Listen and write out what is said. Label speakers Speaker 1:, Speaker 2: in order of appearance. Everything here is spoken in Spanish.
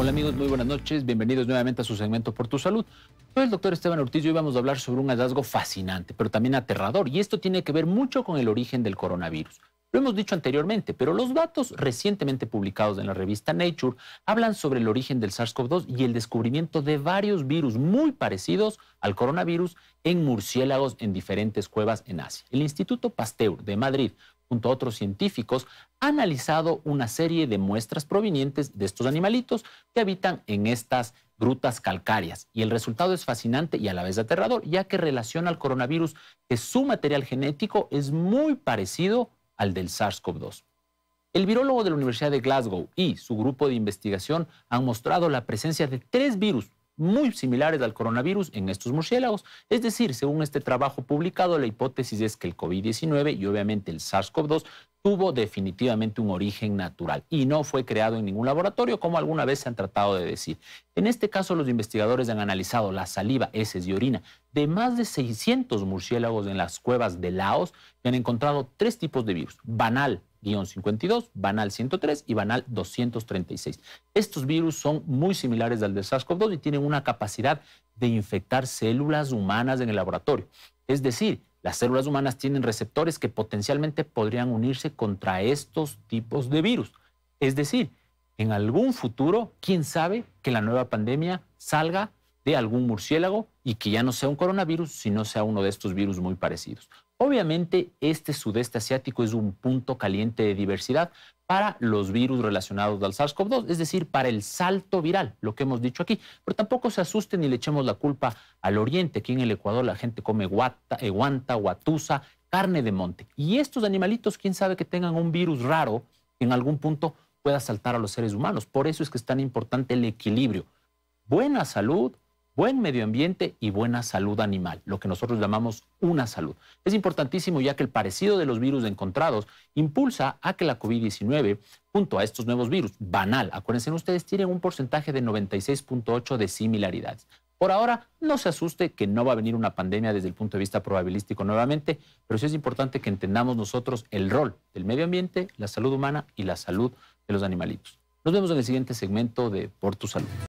Speaker 1: Hola amigos, muy buenas noches. Bienvenidos nuevamente a su segmento Por tu Salud. Soy el doctor Esteban Ortiz y hoy vamos a hablar sobre un hallazgo fascinante, pero también aterrador. Y esto tiene que ver mucho con el origen del coronavirus. Lo hemos dicho anteriormente, pero los datos recientemente publicados en la revista Nature hablan sobre el origen del SARS-CoV-2 y el descubrimiento de varios virus muy parecidos al coronavirus en murciélagos en diferentes cuevas en Asia. El Instituto Pasteur de Madrid, junto a otros científicos, ha analizado una serie de muestras provenientes de estos animalitos que habitan en estas grutas calcáreas. Y el resultado es fascinante y a la vez aterrador, ya que relaciona al coronavirus que su material genético es muy parecido al del SARS-CoV-2. El virólogo de la Universidad de Glasgow y su grupo de investigación han mostrado la presencia de tres virus muy similares al coronavirus en estos murciélagos. Es decir, según este trabajo publicado, la hipótesis es que el COVID-19 y obviamente el SARS-CoV-2 tuvo definitivamente un origen natural y no fue creado en ningún laboratorio, como alguna vez se han tratado de decir. En este caso, los investigadores han analizado la saliva, heces y orina de más de 600 murciélagos en las cuevas de Laos y han encontrado tres tipos de virus, banal, 52, banal 103 y banal 236. Estos virus son muy similares al de SARS-CoV-2 y tienen una capacidad de infectar células humanas en el laboratorio. Es decir, las células humanas tienen receptores que potencialmente podrían unirse contra estos tipos de virus. Es decir, en algún futuro, quién sabe que la nueva pandemia salga de algún murciélago y que ya no sea un coronavirus, sino sea uno de estos virus muy parecidos. Obviamente, este sudeste asiático es un punto caliente de diversidad para los virus relacionados al SARS-CoV-2, es decir, para el salto viral, lo que hemos dicho aquí. Pero tampoco se asusten y le echemos la culpa al oriente. Aquí en el Ecuador la gente come guata, eh, guanta, guatusa, carne de monte. Y estos animalitos, quién sabe que tengan un virus raro que en algún punto pueda saltar a los seres humanos. Por eso es que es tan importante el equilibrio. Buena salud, buen medio ambiente y buena salud animal, lo que nosotros llamamos una salud. Es importantísimo ya que el parecido de los virus encontrados impulsa a que la COVID-19, junto a estos nuevos virus, banal, acuérdense ustedes, tienen un porcentaje de 96.8 de similaridades. Por ahora, no se asuste que no va a venir una pandemia desde el punto de vista probabilístico nuevamente, pero sí es importante que entendamos nosotros el rol del medio ambiente, la salud humana y la salud de los animalitos. Nos vemos en el siguiente segmento de Por tu Salud.